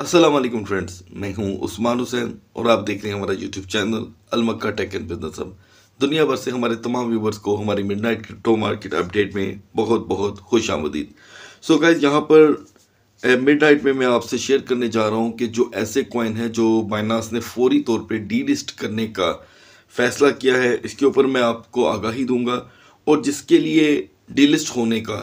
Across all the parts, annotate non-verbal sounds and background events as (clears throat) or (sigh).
Aslam friends मैं हूं उस्मान हुसैन और आप देख रहे हैं हमारा YouTube channel Almakka Tech and Business Hub दुनिया भर से हमारे तमाम व्यूवर्स को हमारी midnight crypto market update में बहुत बहुत खुश आमदीद सो so गाइज यहाँ पर मिड नाइट में मैं आपसे शेयर करने जा रहा हूँ कि जो ऐसे कॉइन है जो बाइनास ने फौरी तौर पर डी करने का फैसला किया है इसके ऊपर मैं आपको आगाही दूँगा और जिसके लिए डी होने का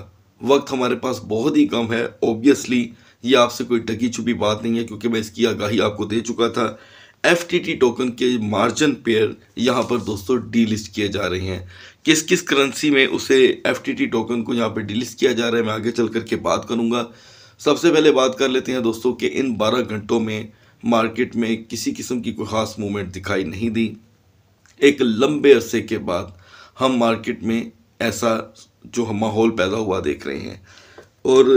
वक्त हमारे पास बहुत ही कम है ओबियसली ये आपसे कोई टकी छुपी बात नहीं है क्योंकि मैं इसकी आगाही आपको दे चुका था एफ टोकन के मार्जिन पेयर यहाँ पर दोस्तों डीलिस्ट किए जा रहे हैं किस किस करेंसी में उसे एफ टोकन को यहाँ पर डीलिस्ट किया जा रहा है मैं आगे चल करके बात करूँगा सबसे पहले बात कर लेते हैं दोस्तों कि इन 12 घंटों में मार्केट में किसी किस्म की कोई ख़ास मूवमेंट दिखाई नहीं दी एक लंबे अरसे के बाद हम मार्केट में ऐसा जो हम माहौल पैदा हुआ देख रहे हैं और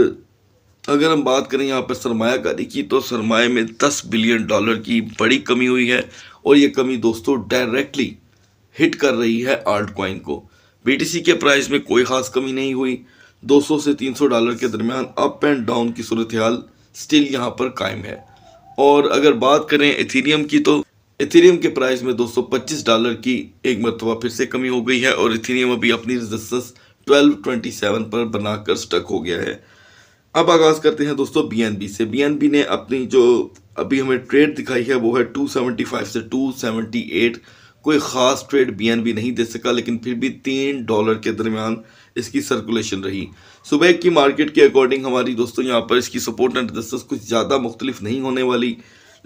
अगर हम बात करें यहाँ पर सरमाकारी की तो सरमाए में 10 बिलियन डॉलर की बड़ी कमी हुई है और ये कमी दोस्तों डायरेक्टली हिट कर रही है आर्ट क्वाइन को बीटीसी के प्राइस में कोई खास कमी नहीं हुई 200 से 300 डॉलर के दरमियान अप एंड डाउन की सूरत हाल स्टिल यहाँ पर कायम है और अगर बात करें इथीरियम की तो इथीरियम के प्राइस में 225 डॉलर की एक मरतबा फिर से कमी हो गई है और इथीरियम अभी अपनी रजिस्टेंस 1227 पर बनाकर स्टक हो गया है अब आगाज़ करते हैं दोस्तों बीएनबी से बीएनबी ने अपनी जो अभी हमें ट्रेड दिखाई है वो है 275 से 278 कोई ख़ास ट्रेड बीएनबी नहीं दे सका लेकिन फिर भी तीन डॉलर के दरमियान इसकी सर्कुलेशन रही सुबह की मार्केट के अकॉर्डिंग हमारी दोस्तों यहाँ पर इसकी सपोर्ट एंड रेजिस्टेंस कुछ ज़्यादा मुख्तलिफ नहीं होने वाली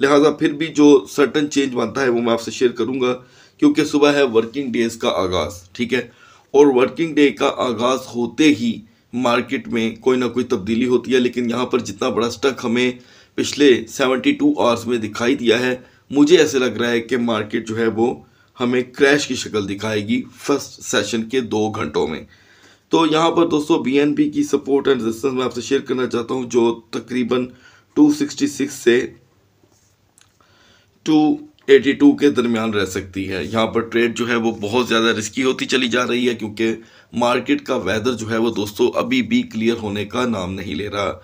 लिहाजा फिर भी जो सर्टन चेंज बनता है वो मैं आपसे शेयर करूँगा क्योंकि सुबह है वर्किंग डेज़ का आगाज़ ठीक है और वर्किंग डे का आगाज़ होते ही मार्केट में कोई ना कोई तब्दीली होती है लेकिन यहाँ पर जितना बड़ा स्टक हमें पिछले 72 आवर्स में दिखाई दिया है मुझे ऐसे लग रहा है कि मार्केट जो है वो हमें क्रैश की शक्ल दिखाएगी फर्स्ट सेशन के दो घंटों में तो यहाँ पर दोस्तों बी की सपोर्ट एंड रेजिस्टेंस मैं आपसे शेयर करना चाहता हूँ जो तकरीबन 266 से 282 के दरमियान रह सकती है यहाँ पर ट्रेड जो है वो बहुत ज़्यादा रिस्की होती चली जा रही है क्योंकि मार्केट का वेदर जो है वो दोस्तों अभी भी क्लियर होने का नाम नहीं ले रहा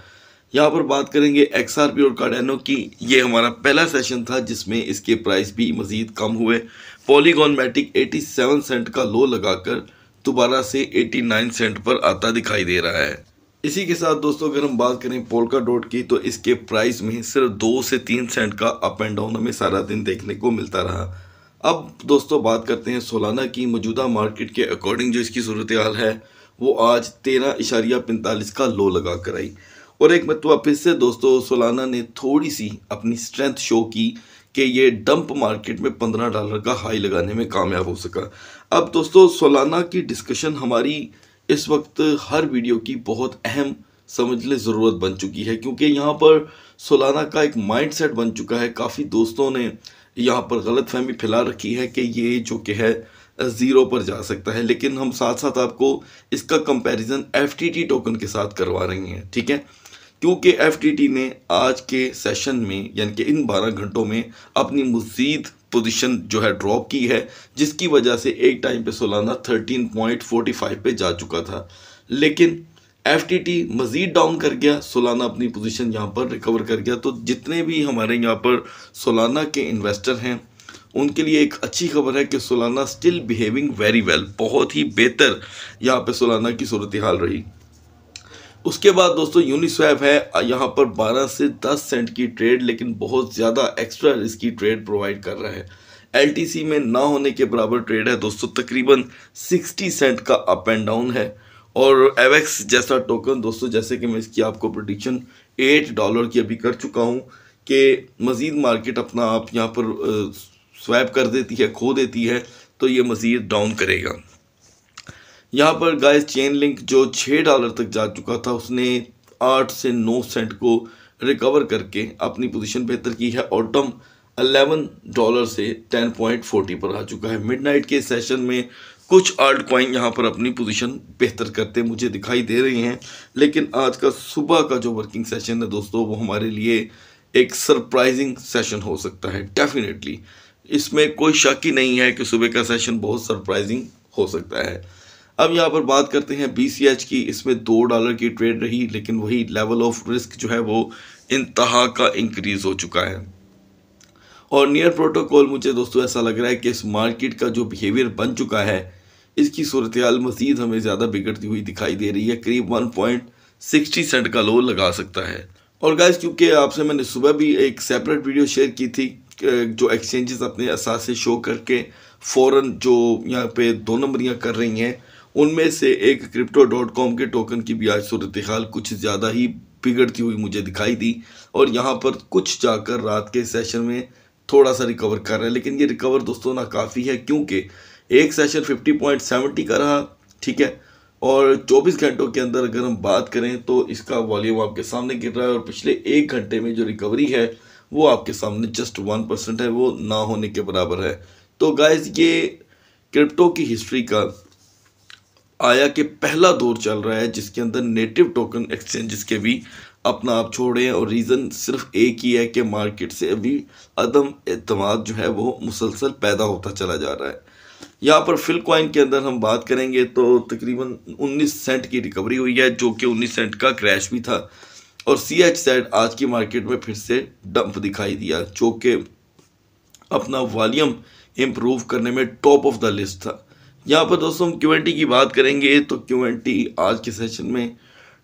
यहाँ पर बात करेंगे एक्स आर पी और कार्डेनो की ये हमारा पहला सेशन था जिसमें इसके प्राइस भी मज़ीद कम हुए पॉलीगॉन मैटिक 87 सेंट का लो लगाकर दोबारा से 89 सेंट पर आता दिखाई दे रहा है इसी के साथ दोस्तों अगर हम बात करें पोलका डॉट की तो इसके प्राइस में सिर्फ दो से तीन सेंट का अप एंड डाउन हमें सारा दिन देखने को मिलता रहा अब दोस्तों बात करते हैं सोलाना की मौजूदा मार्केट के अकॉर्डिंग जो इसकी सूरत हाल है वो आज तेरह इशारिया पैंतालीस का लो लगा कर आई और एक मतलब तो फिर से दोस्तों सोलाना ने थोड़ी सी अपनी स्ट्रेंथ शो की कि ये डंप मार्केट में पंद्रह डॉलर का हाई लगाने में कामयाब हो सका अब दोस्तों सोलाना की डिस्कशन हमारी इस वक्त हर वीडियो की बहुत अहम समझ ले ज़रूरत बन चुकी है क्योंकि यहाँ पर सोलाना का एक सेट बन चुका है काफ़ी दोस्तों ने यहाँ पर गलत फहमी फैला रखी है कि ये जो कि है ज़ीरो पर जा सकता है लेकिन हम साथ साथ आपको इसका कंपैरिजन एफ टोकन के साथ करवा रही हैं ठीक है क्योंकि एफ ने आज के सेशन में यानी कि इन 12 घंटों में अपनी मजीद पोजीशन जो है ड्रॉप की है जिसकी वजह से एक टाइम पे सोलाना 13.45 पे जा चुका था लेकिन एफ टी टी मज़ीद डाउन कर गया सोलाना अपनी पोजीशन यहाँ पर रिकवर कर गया तो जितने भी हमारे यहाँ पर सोलाना के इन्वेस्टर हैं उनके लिए एक अच्छी खबर है कि Solana still behaving very well बहुत ही बेहतर यहाँ पे सोलाना की सूरत हाल रही उसके बाद दोस्तों यूनिस्वैप है यहाँ पर 12 से 10 सेंट की ट्रेड लेकिन बहुत ज़्यादा एक्स्ट्रा इसकी ट्रेड प्रोवाइड कर रहा है एलटीसी में ना होने के बराबर ट्रेड है दोस्तों तकरीबन 60 सेंट का अप एंड डाउन है और एवेक्स जैसा टोकन दोस्तों जैसे कि मैं इसकी आपको प्रोडिक्शन एट डॉलर की अभी कर चुका हूँ कि मज़ीद मार्केट अपना आप यहाँ पर स्वैप कर देती है खो देती है तो ये मज़ीद डाउन करेगा यहाँ पर गाइस चेन लिंक जो छः डॉलर तक जा चुका था उसने आठ से नौ सेंट को रिकवर करके अपनी पोजीशन बेहतर की है ऑटम अलेवन डॉलर से टेन पॉइंट फोर्टी पर आ चुका है मिडनाइट के सेशन में कुछ आर्ट क्वाइन यहाँ पर अपनी पोजीशन बेहतर करते मुझे दिखाई दे रही हैं लेकिन आज का सुबह का जो वर्किंग सेशन है दोस्तों वो हमारे लिए एक सरप्राइजिंग सेशन हो सकता है डेफिनेटली इसमें कोई शक ही नहीं है कि सुबह का सेशन बहुत सरप्राइजिंग हो सकता है अब यहाँ पर बात करते हैं बी की इसमें दो डॉलर की ट्रेड रही लेकिन वही लेवल ऑफ रिस्क जो है वो इंतहा का इंक्रीज़ हो चुका है और नियर प्रोटोकॉल मुझे दोस्तों ऐसा लग रहा है कि इस मार्केट का जो बिहेवियर बन चुका है इसकी सूरत मजीद हमें ज़्यादा बिगड़ती हुई दिखाई दे रही है करीब वन पॉइंट सिक्सटी सेंट का लो लगा सकता है और गाइस क्योंकि आपसे मैंने सुबह भी एक सेपरेट वीडियो शेयर की थी जो एक्सचेंजेस अपने असासे शो करके फ़ौर जो यहाँ पे दो नंबरियाँ कर रही हैं उनमें से एक क्रिप्टो डॉट कॉम के टोकन की भी आज सूरत हाल कुछ ज़्यादा ही बिगड़ती हुई मुझे दिखाई दी और यहाँ पर कुछ जाकर रात के सेशन में थोड़ा सा रिकवर कर रहा है लेकिन ये रिकवर दोस्तों ना काफ़ी है क्योंकि एक सेशन 50.70 का रहा ठीक है और 24 घंटों के अंदर अगर हम बात करें तो इसका वॉल्यूम आपके सामने गिर रहा है और पिछले एक घंटे में जो रिकवरी है वो आपके सामने जस्ट वन परसेंट है वो ना होने के बराबर है तो गाइज ये क्रिप्टो की हिस्ट्री का आया के पहला दौर चल रहा है जिसके अंदर नेटिव टोकन एक्सचेंजेस के भी अपना आप छोड़ रहे हैं और रीज़न सिर्फ एक ही है कि मार्केट से अभी अदम अतमाद जो है वो मुसलसल पैदा होता चला जा रहा है यहाँ पर फिल क्वाइन के अंदर हम बात करेंगे तो तकरीबन 19 सेंट की रिकवरी हुई है जो कि 19 सेंट का क्रैश भी था और सी एच सेट आज की मार्केट में फिर से डंप दिखाई दिया जो कि अपना वॉल्यूम इम्प्रूव करने में टॉप ऑफ द लिस्ट था यहाँ पर दोस्तों हम क्यू की बात करेंगे तो क्यू आज के सेशन में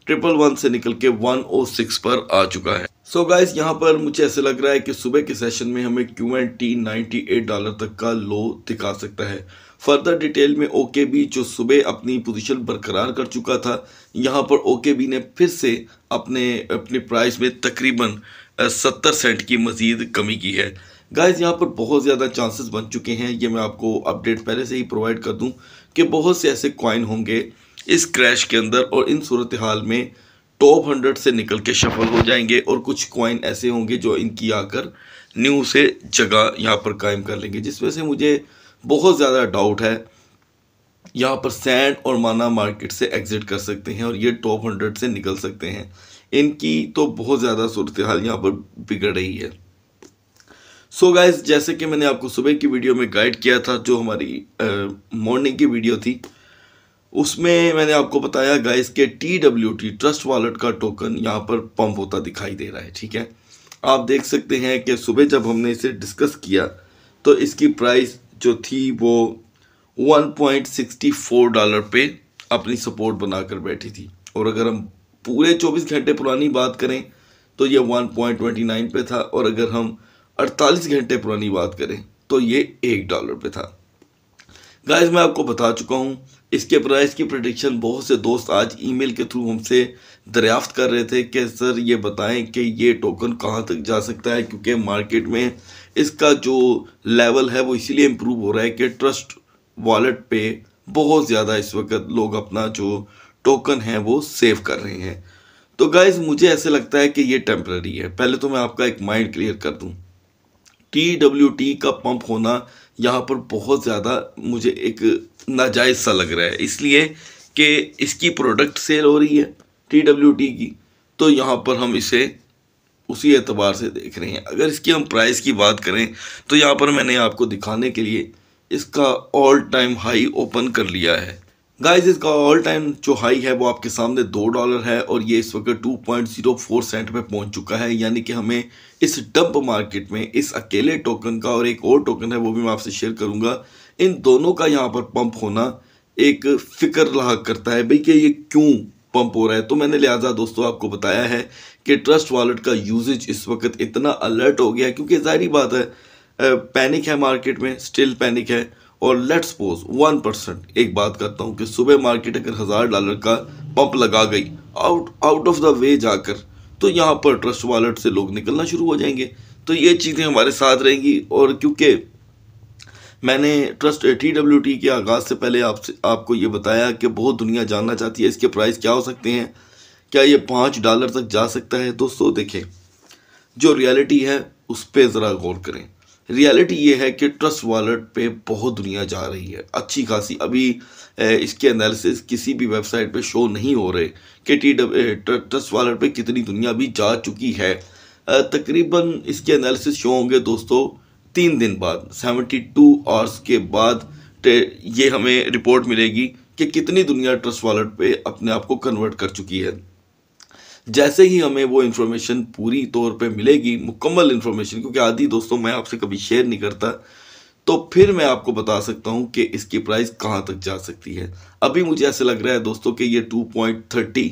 ट्रिपल वन से निकल के वन ओ सिक्स पर आ चुका है सो so गाइस यहाँ पर मुझे ऐसे लग रहा है कि सुबह के सेशन में हमें Q N T ninety eight dollar तक का लो दिखा सकता है फर्दर डिटेल में ओके बी जो सुबह अपनी पोजीशन बरकरार कर चुका था यहाँ पर ओके बी ने फिर से अपने अपने प्राइस में तकरीबन सत्तर सेंट की मज़ीद कमी की है गाइज यहाँ पर बहुत ज़्यादा चांसेस बन चुके हैं ये मैं आपको अपडेट पहले से ही प्रोवाइड कर दूँ कि बहुत से ऐसे कॉइन होंगे इस क्रैश के अंदर और इन सूरत हाल में टॉप हंड्रेड से निकल के सफल हो जाएंगे और कुछ कॉइन ऐसे होंगे जो इनकी आकर न्यू से जगह यहाँ पर कायम कर लेंगे जिस वजह से मुझे बहुत ज़्यादा डाउट है यहाँ पर सैंड और माना मार्केट से एग्ज़िट कर सकते हैं और ये टॉप हंड्रेड से निकल सकते हैं इनकी तो बहुत ज़्यादा सूरत हाल यहाँ पर बिगड़ रही है सो so गाइज जैसे कि मैंने आपको सुबह की वीडियो में गाइड किया था जो हमारी मॉर्निंग की वीडियो थी उसमें मैंने आपको बताया गाइस के T W T Trust Wallet का टोकन यहाँ पर पंप होता दिखाई दे रहा है ठीक है आप देख सकते हैं कि सुबह जब हमने इसे डिस्कस किया तो इसकी प्राइस जो थी वो 1.64 डॉलर पे अपनी सपोर्ट बनाकर बैठी थी और अगर हम पूरे 24 घंटे पुरानी बात करें तो ये 1.29 पे था और अगर हम 48 घंटे पुरानी बात करें तो ये एक डॉलर पे था गाइस मैं आपको बता चुका हूँ इसके प्राइस की प्रोडिक्शन बहुत से दोस्त आज ईमेल के थ्रू हमसे दरियाफ्त कर रहे थे कि सर ये बताएं कि ये टोकन कहाँ तक जा सकता है क्योंकि मार्केट में इसका जो लेवल है वो इसलिए इम्प्रूव हो रहा है कि ट्रस्ट वॉलेट पे बहुत ज़्यादा इस वक्त लोग अपना जो टोकन है वो सेव कर रहे हैं तो गाइज मुझे ऐसे लगता है कि ये टेम्प्ररी है पहले तो मैं आपका एक माइंड क्लियर कर दूँ टी डब्ल्यू टी का पंप होना यहाँ पर बहुत ज़्यादा मुझे एक नाजायज़ सा लग रहा है इसलिए कि इसकी प्रोडक्ट सेल हो रही है टी डब्ल्यू टी की तो यहाँ पर हम इसे उसी एतबार से देख रहे हैं अगर इसकी हम प्राइस की बात करें तो यहाँ पर मैंने आपको दिखाने के लिए इसका ऑल टाइम हाई ओपन कर लिया है गाइस इसका ऑल टाइम जो हाई है वो आपके सामने दो डॉलर है और ये इस वक्त two point zero four cent पर पहुंच चुका है यानी कि हमें इस डंप मार्केट में इस अकेले टोकन का और एक और टोकन है वो भी मैं आपसे शेयर करूंगा इन दोनों का यहाँ पर पंप होना एक फिक्र लाक करता है भाई कि ये क्यों पंप हो रहा है तो मैंने लिहाजा दोस्तों आपको बताया है कि ट्रस्ट वॉलेट का यूजेज इस वक्त इतना अलर्ट हो गया क्योंकि जाहरी बात है पैनिक है मार्केट में स्टिल पैनिक है और लेट्स पोज वन परसेंट एक बात करता हूँ कि सुबह मार्केट अगर हज़ार डॉलर का पंप लगा गई out out of the way जाकर तो यहाँ पर ट्रस्ट वॉलेट से लोग निकलना शुरू हो जाएंगे तो ये चीज़ें हमारे साथ रहेंगी और क्योंकि मैंने ट्रस्ट टी डब्ल्यू टी के आगाज़ से पहले आपसे आपको ये बताया कि बहुत दुनिया जानना चाहती है इसके प्राइस क्या हो सकते हैं क्या ये पाँच डॉलर तक जा सकता है दोस्तों देखें जो रियलिटी है उस पर ज़रा गौर करें रियलिटी ये है कि ट्रस्ट वॉलेट पे बहुत दुनिया जा रही है अच्छी खासी अभी इसके एनालिसिस किसी भी वेबसाइट पे शो नहीं हो रहे कि टी ट्रस्ट वॉलेट पे कितनी दुनिया भी जा चुकी है तकरीबन इसके एनालिसिस शो होंगे दोस्तों तीन दिन बाद सेवेंटी टू आवर्स के बाद ये हमें रिपोर्ट मिलेगी कि कितनी दुनिया ट्रस्ट वॉलेट पे अपने आप को कन्वर्ट कर चुकी है जैसे ही हमें वो इन्फॉर्मेशन पूरी तौर पे मिलेगी मुकम्मल इन्फॉर्मेशन क्योंकि आधी दोस्तों मैं आपसे कभी शेयर नहीं करता तो फिर मैं आपको बता सकता हूँ कि इसकी प्राइस कहाँ तक जा सकती है अभी मुझे ऐसा लग रहा है दोस्तों कि ये 2.30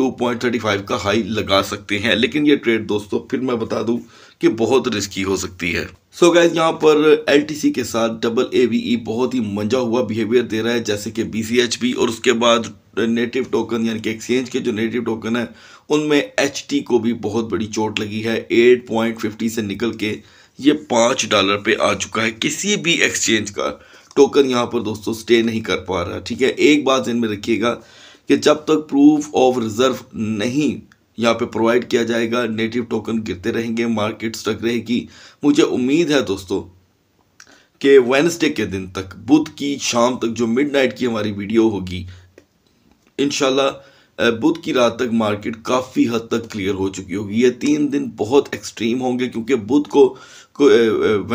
2.35 का हाई लगा सकते हैं लेकिन ये ट्रेड दोस्तों फिर मैं बता दूँ कि बहुत रिस्की हो सकती है सो so यहाँ पर एल के साथ डबल ए वी ई बहुत ही मंजा हुआ बिहेवियर दे रहा है जैसे कि बी और उसके बाद नेटिव टोकन यानी कि एक्सचेंज के जो नेटिव टोकन है उनमें एच को भी बहुत बड़ी चोट लगी है 8.50 से निकल के ये पाँच डॉलर पे आ चुका है किसी भी एक्सचेंज का टोकन यहाँ पर दोस्तों स्टे नहीं कर पा रहा ठीक है एक बात इनमें रखिएगा कि जब तक प्रूफ ऑफ रिजर्व नहीं यहाँ पे प्रोवाइड किया जाएगा नेटिव टोकन गिरते रहेंगे मार्केट स्टक रहेगी मुझे उम्मीद है दोस्तों कि वेनसडे के दिन तक बुध की शाम तक जो मिडनाइट की हमारी वीडियो होगी इन बुध की रात तक मार्केट काफ़ी हद तक क्लियर हो चुकी होगी ये तीन दिन बहुत एक्सट्रीम होंगे क्योंकि बुध को, को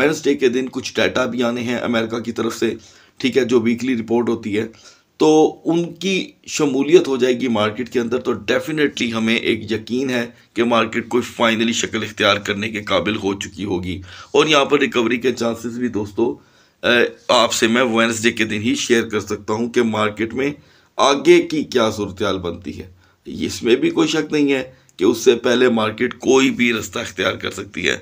वेनसडे के दिन कुछ डाटा भी आने हैं अमेरिका की तरफ से ठीक है जो वीकली रिपोर्ट होती है तो उनकी शमूलियत हो जाएगी मार्केट के अंदर तो डेफिनेटली हमें एक यकीन है कि मार्केट कोई फाइनली शक्ल इख्तियार करने के काबिल हो चुकी होगी और यहाँ पर रिकवरी के चांसेस भी दोस्तों आपसे मैं वेंसडे के दिन ही शेयर कर सकता हूँ कि मार्केट में आगे की क्या सूरत बनती है इसमें भी कोई शक नहीं है कि उससे पहले मार्केट कोई भी रास्ता अख्तियार कर सकती है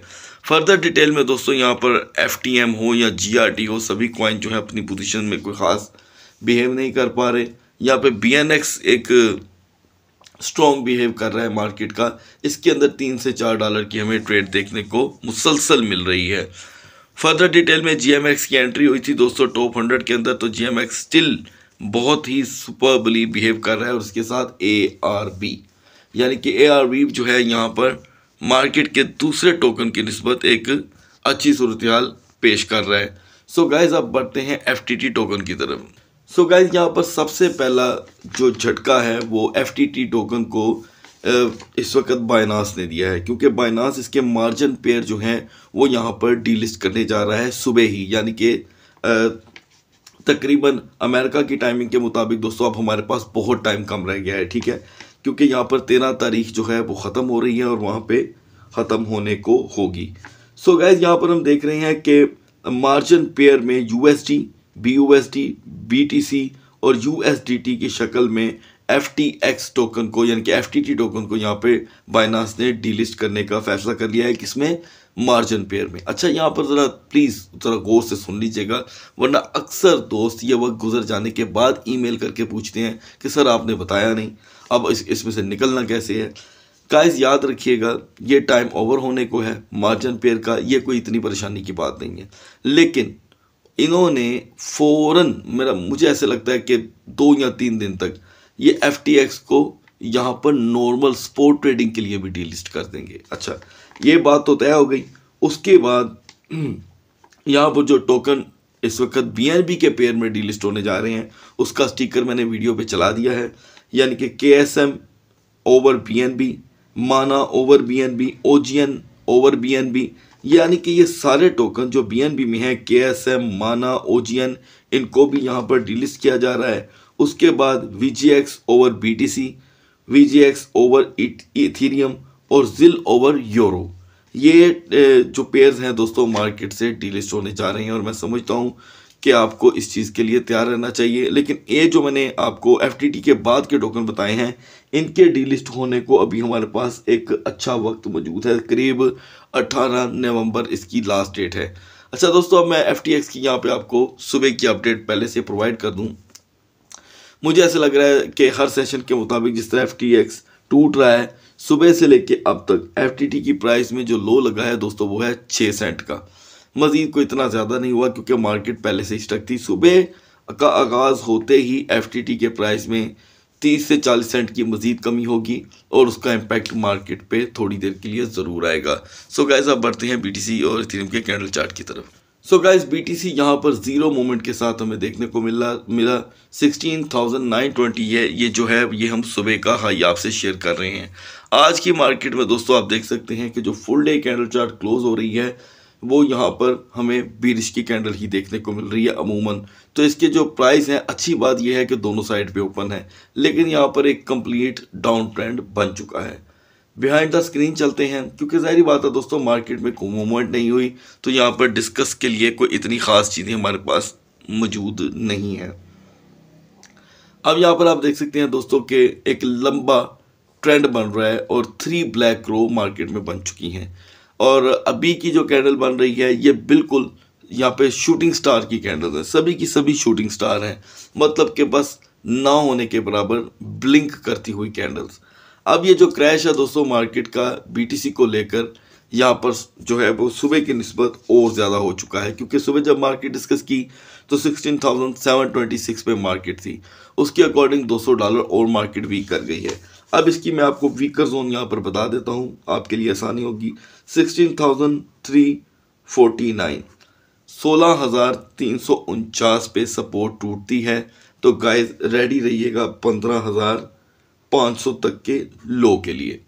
फर्दर डिटेल में दोस्तों यहाँ पर एफ हो या जी हो सभी कॉइन जो है अपनी पोजिशन में कोई ख़ास बिहेव नहीं कर पा रहे यहाँ पे बी एक स्ट्रॉन्ग uh, बिहेव कर रहा है मार्केट का इसके अंदर तीन से चार डॉलर की हमें ट्रेड देखने को मुसलसल मिल रही है फर्दर डिटेल में जीएमएक्स की एंट्री हुई थी दोस्तों टॉप हंड्रेड के अंदर तो जीएमएक्स स्टिल बहुत ही सुपरबली बिहेव कर रहा है और उसके साथ ए आर बी यानी कि ए आर बी जो है यहाँ पर मार्केट के दूसरे टोकन की नस्बत एक अच्छी सूरत पेश कर रहा है सो so गाइज अब बढ़ते हैं एफ टी टी टोकन की तरफ सो गाइज यहाँ पर सबसे पहला जो झटका है वो एफ टोकन को इस वक्त बाइनास ने दिया है क्योंकि बाइनास इसके मार्जिन पेयर जो हैं वो यहाँ पर डीलिस्ट करने जा रहा है सुबह ही यानी कि तकरीबन अमेरिका की टाइमिंग के मुताबिक दोस्तों अब हमारे पास बहुत टाइम कम रह गया है ठीक है क्योंकि यहाँ पर तेरह तारीख जो है वो ख़त्म हो रही है और वहाँ पर ख़त्म होने को होगी सो गाइज यहाँ पर हम देख रहे हैं कि मार्जिन पेयर में U B U S D B T C और यू एस डी टी की शक्ल में एफ टी एक्स टोकन को यानी कि एफ टी टी टोकन को यहाँ पे बाइनास ने डीलिस्ट करने का फैसला कर लिया है किसमें मार्जिन पेयर में अच्छा यहाँ पर ज़रा प्लीज़ ज़रा गौर से सुन लीजिएगा वरना अक्सर दोस्त ये वक्त गुजर जाने के बाद ईमेल करके पूछते हैं कि सर आपने बताया नहीं अब इस इसमें से निकलना कैसे है काइज याद रखिएगा ये टाइम ओवर होने को है मार्जिन पेयर का ये कोई इतनी परेशानी की बात नहीं है लेकिन इन्होंने फ़ौरन मेरा मुझे ऐसे लगता है कि दो या तीन दिन तक ये एफ को यहाँ पर नॉर्मल स्पोर्ट ट्रेडिंग के लिए भी डीलिस्ट कर देंगे अच्छा ये बात तो तय हो गई उसके बाद (clears throat) यहाँ पर जो टोकन इस वक्त बी के पेयर में डीलिस्ट होने जा रहे हैं उसका स्टिकर मैंने वीडियो पे चला दिया है यानी कि K S M over B N B माना over B N B O G N over B N B यानी कि ये सारे टोकन जो बी में हैं के एस एम माना एन इनको भी यहाँ पर डिलिस्ट किया जा रहा है उसके बाद V G X over B T C V G X over Ethereum और जिल ओवर यूरो ये जो पेयर्स हैं दोस्तों मार्केट से डिलिस्ट होने जा रहे हैं और मैं समझता हूँ कि आपको इस चीज़ के लिए तैयार रहना चाहिए लेकिन ये जो मैंने आपको एफ के बाद के टोकन बताए हैं इनके डीलिस्ट होने को अभी हमारे पास एक अच्छा वक्त मौजूद है करीब 18 नवंबर इसकी लास्ट डेट है अच्छा दोस्तों अब मैं एफ की यहाँ पे आपको सुबह की अपडेट पहले से प्रोवाइड कर दूँ मुझे ऐसा लग रहा है कि हर सेशन के मुताबिक जिस तरह एफ टूट रहा है सुबह से लेके अब तक एफ की प्राइस में जो लो लगा है दोस्तों वो है छः सेंट का मज़ीद को इतना ज़्यादा नहीं हुआ क्योंकि मार्केट पहले से स्टक थी सुबह का आगाज़ होते ही एफ के प्राइस में तीस से चालीस सेंट की मजीद कमी होगी और उसका इम्पैक्ट मार्केट पे थोड़ी देर के लिए ज़रूर आएगा सो so गाइज आप बढ़ते हैं बी और इथेरियम के कैंडल चार्ट की तरफ सो गाइज सी यहाँ पर जीरो मोमेंट के साथ हमें देखने को मिला मिला सिक्सटीन थाउजेंड नाइन ट्वेंटी है ये जो है ये हम सुबह का हाई आपसे शेयर कर रहे हैं आज की मार्केट में दोस्तों आप देख सकते हैं कि जो full day candle chart close हो रही है वो यहाँ पर हमें बीरिश की कैंडल ही देखने को मिल रही है अमूमन तो इसके जो प्राइस हैं अच्छी बात यह है कि दोनों साइड पे ओपन है लेकिन यहाँ पर एक कंप्लीट डाउन ट्रेंड बन चुका है बिहाइंड द स्क्रीन चलते हैं क्योंकि जाहिर बात है दोस्तों मार्केट में कोई मूवमेंट नहीं हुई तो यहाँ पर डिस्कस के लिए कोई इतनी ख़ास चीज़ें हमारे पास मौजूद नहीं है अब यहाँ पर आप देख सकते हैं दोस्तों के एक लंबा ट्रेंड बन रहा है और थ्री ब्लैक रो मार्केट में बन चुकी हैं और अभी की जो कैंडल बन रही है ये बिल्कुल यहाँ पे शूटिंग स्टार की कैंडल है सभी की सभी शूटिंग स्टार हैं मतलब कि बस ना होने के बराबर ब्लिंक करती हुई कैंडल्स अब ये जो क्रैश है दोस्तों मार्केट का बी को लेकर यहाँ पर जो है वो सुबह की नस्बत और ज़्यादा हो चुका है क्योंकि सुबह जब मार्केट डिस्कस की तो 16,726 पे मार्केट थी उसके अकॉर्डिंग 200 डॉलर और मार्केट वीक कर गई है अब इसकी मैं आपको वीकर जोन यहाँ पर बता देता हूँ आपके लिए आसानी होगी सिक्सटीन थाउजेंड थ्री नाइन सोलह हज़ार तीन सौ उनचास पे सपोर्ट टूटती है तो गाइस रेडी रहिएगा पंद्रह हज़ार पाँच सौ तक के लो के लिए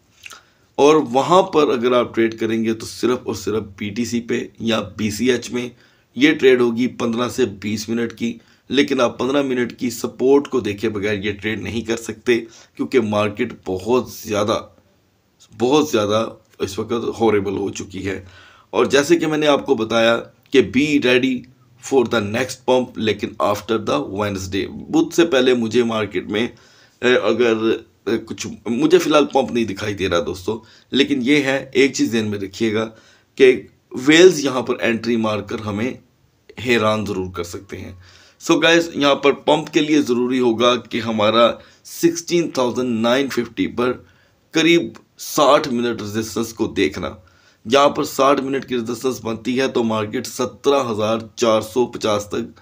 और वहाँ पर अगर आप ट्रेड करेंगे तो सिर्फ और सिर्फ पीटीसी पे या बीसीएच में ये ट्रेड होगी पंद्रह से बीस मिनट की लेकिन आप 15 मिनट की सपोर्ट को देखे बगैर ये ट्रेड नहीं कर सकते क्योंकि मार्केट बहुत ज़्यादा बहुत ज़्यादा इस वक्त हॉरेबल हो चुकी है और जैसे कि मैंने आपको बताया कि be ready for the next pump लेकिन आफ्टर द वेंसडे बुध से पहले मुझे मार्केट में अगर कुछ मुझे फ़िलहाल पंप नहीं दिखाई दे रहा दोस्तों लेकिन ये है एक चीज़ ध्यान में रखिएगा कि वेल्स यहाँ पर एंट्री मार कर हमें हैरान ज़रूर कर सकते हैं सो so गैस यहाँ पर पंप के लिए ज़रूरी होगा कि हमारा 16,950 पर करीब साठ मिनट रजिस्टेंस को देखना यहाँ पर साठ मिनट की रजिस्टेंस बनती है तो मार्केट सत्रह हज़ार चार सौ पचास तक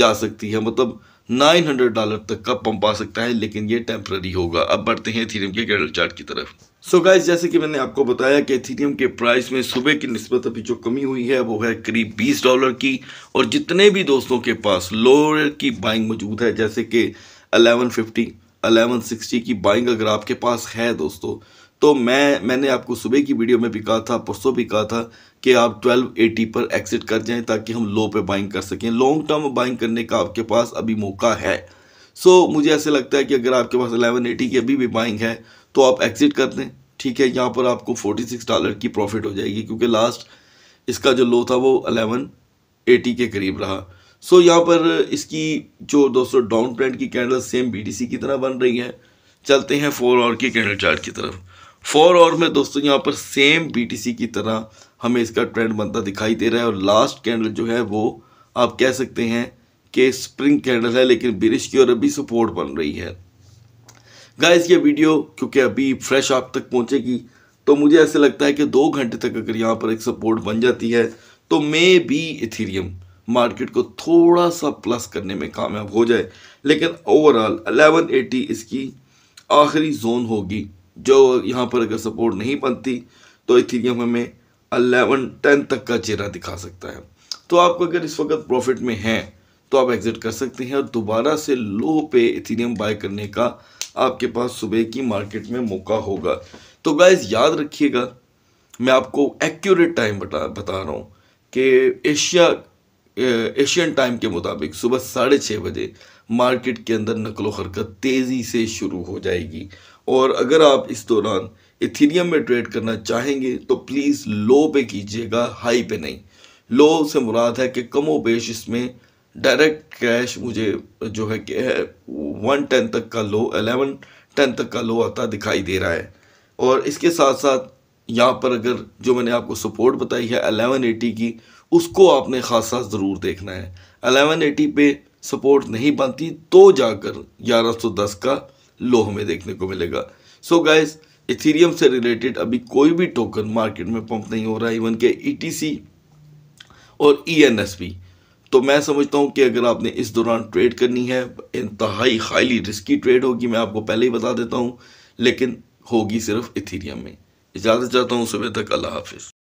जा सकती है मतलब नाइन हंड्रेड डॉलर तक का पंप आ सकता है लेकिन ये टेम्प्ररी होगा अब बढ़ते हैं थीरियम के कैंडल चार्ट की तरफ सो so गाइस जैसे कि मैंने आपको बताया कि थीरियम के प्राइस में सुबह की नस्बत अभी जो कमी हुई है वो है करीब बीस डॉलर की और जितने भी दोस्तों के पास लोअर की बाइंग मौजूद है जैसे कि अलेवन 1160 की बाइंग अगर आपके पास है दोस्तों तो मैं मैंने आपको सुबह की वीडियो में भी कहा था परसों भी कहा था कि आप 1280 पर एक्सिट कर जाएं ताकि हम लो पे बाइंग कर सकें लॉन्ग टर्म बाइंग करने का आपके पास अभी मौका है सो so, मुझे ऐसे लगता है कि अगर आपके पास 1180 की अभी भी बाइंग है तो आप एक्सिट कर दें ठीक है यहाँ पर आपको 46 डॉलर की प्रॉफिट हो जाएगी क्योंकि लास्ट इसका जो लो था वो अलेवन के करीब रहा सो so, यहाँ पर इसकी जो दोस्तों डाउन ट्रेंड की कैंडल सेम बी की तरह बन रही है चलते हैं फोर आवर की कैंडल चार्ट की तरफ फोर और में दोस्तों यहाँ पर सेम बीटीसी की तरह हमें इसका ट्रेंड बनता दिखाई दे रहा है और लास्ट कैंडल जो है वो आप कह सकते हैं कि स्प्रिंग कैंडल है लेकिन बिरिश की और अभी सपोर्ट बन रही है गाइस ये वीडियो क्योंकि अभी फ्रेश आप तक पहुँचेगी तो मुझे ऐसे लगता है कि दो घंटे तक अगर यहाँ पर एक सपोर्ट बन जाती है तो मे बी इथीरियम मार्केट को थोड़ा सा प्लस करने में कामयाब हो जाए लेकिन ओवरऑल 1180 इसकी आखिरी जोन होगी जो यहाँ पर अगर सपोर्ट नहीं बनती तो इथीरियम हमें अलेवन टेन तक का चेहरा दिखा सकता है तो आपको अगर इस वक्त प्रॉफिट में है तो आप एग्ज़िट कर सकते हैं और दोबारा से लो पे इथीरियम बाय करने का आपके पास सुबह की मार्केट में मौका होगा तो गाइज याद रखिएगा मैं आपको एक्यूरेट टाइम बता बता रहा हूँ कि एशिया एशियन टाइम के मुताबिक सुबह साढ़े छः बजे मार्केट के अंदर नकलो हरकत तेज़ी से शुरू हो जाएगी और अगर आप इस दौरान इथीरियम में ट्रेड करना चाहेंगे तो प्लीज़ लो पे कीजिएगा हाई पे नहीं लो से मुराद है कि कमो बेश इसमें डायरेक्ट कैश मुझे जो है कि है वन टेन तक का लो एलेवन टेन तक का लो आता दिखाई दे रहा है और इसके साथ साथ यहाँ पर अगर जो मैंने आपको सपोर्ट बताई है अलेवन एटी की उसको आपने खासा ज़रूर देखना है अलेवन एटी पे सपोर्ट नहीं बनती तो जाकर ग्यारह सौ दस का लो हमें देखने को मिलेगा सो so गाइस इथीरियम से रिलेटेड अभी कोई भी टोकन मार्केट में पंप नहीं हो रहा है इवन के ई e और ई e तो मैं समझता हूँ कि अगर आपने इस दौरान ट्रेड करनी है इंतहाई हाईली रिस्की ट्रेड होगी मैं आपको पहले ही बता देता हूँ लेकिन होगी सिर्फ इथीरियम में इजाज़त चाहता हूँ सुबह तक अल्लाह हाफिज़